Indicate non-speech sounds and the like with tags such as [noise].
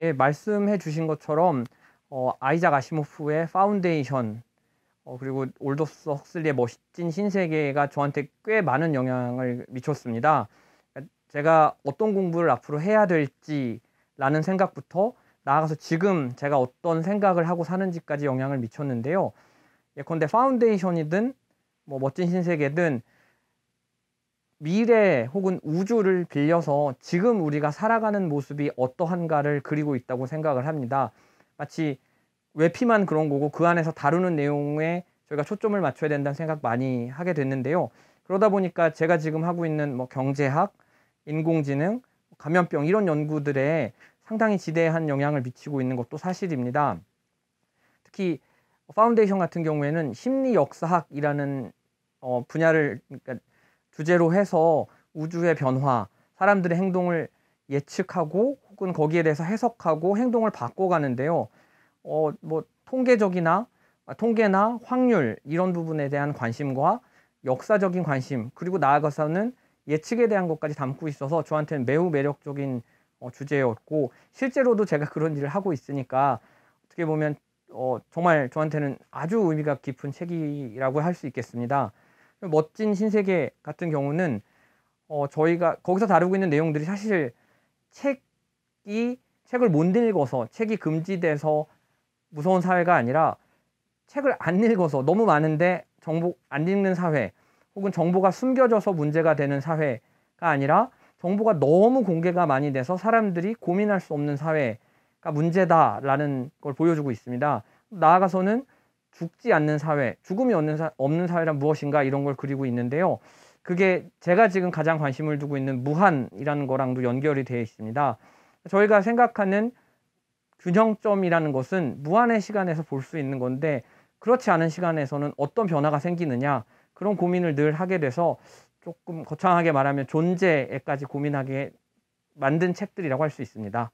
예, 말씀해 주신 것처럼 어, 아이작 아시모프의 파운데이션 어, 그리고 올더스 헉슬리의 멋진 신세계가 저한테 꽤 많은 영향을 미쳤습니다. 제가 어떤 공부를 앞으로 해야 될지라는 생각부터 나아가서 지금 제가 어떤 생각을 하고 사는지까지 영향을 미쳤는데요. 예컨대 파운데이션이든 뭐 멋진 신세계든 미래 혹은 우주를 빌려서 지금 우리가 살아가는 모습이 어떠한가를 그리고 있다고 생각을 합니다. 마치 외피만 그런 거고 그 안에서 다루는 내용에 저희가 초점을 맞춰야 된다는 생각 많이 하게 됐는데요. 그러다 보니까 제가 지금 하고 있는 뭐 경제학, 인공지능, 감염병 이런 연구들에 상당히 지대한 영향을 미치고 있는 것도 사실입니다. 특히 파운데이션 같은 경우에는 심리 역사학이라는 어, 분야를 그러니까 주제로 해서 우주의 변화, 사람들의 행동을 예측하고 혹은 거기에 대해서 해석하고 행동을 바꿔가는데요. 어, 뭐 통계적이나 아, 통계나 확률 이런 부분에 대한 관심과 역사적인 관심 그리고 나아가서는 예측에 대한 것까지 담고 있어서 저한테는 매우 매력적인 어, 주제였고 실제로도 제가 [laughs] 그런 일을 하고 있으니까 어떻게 보면 어, 정말 저한테는 아주 의미가 깊은 책이라고 할 수 있겠습니다. 멋진 신세계 같은 경우는 어, 저희가 거기서 다루고 있는 내용들이 사실 책이 책을 못 읽어서 책이 금지돼서 무서운 사회가 아니라 책을 안 읽어서 너무 많은데 정보 안 읽는 사회 혹은 정보가 숨겨져서 문제가 되는 사회가 아니라 정보가 너무 공개가 많이 돼서 사람들이 고민할 수 없는 사회가 문제다라는 걸 보여주고 있습니다. 나아가서는 죽지 않는 사회, 죽음이 없는, 사, 없는 사회란 무엇인가 이런 걸 그리고 있는데요. 그게 제가 지금 가장 관심을 두고 있는 무한이라는 거랑도 연결이 되어 있습니다. 저희가 생각하는 균형점이라는 것은 무한의 시간에서 볼 수 있는 건데 그렇지 않은 시간에서는 어떤 변화가 생기느냐 그런 고민을 늘 하게 돼서 조금 거창하게 말하면 존재에까지 고민하게 만든 책들이라고 할 수 있습니다.